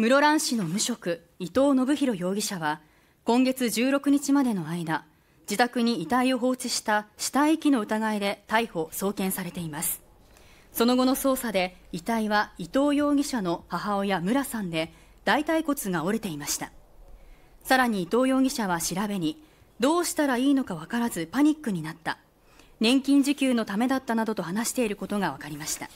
室蘭市の無職伊藤信弘容疑者は今月16日までの間自宅に遺体を放置した死体遺棄の疑いで逮捕・送検されていますその後の捜査で遺体は伊藤容疑者の母親村さんで大腿骨が折れていましたさらに伊藤容疑者は調べにどうしたらいいのか分からずパニックになった年金受給のためだったなどと話していることが分かりました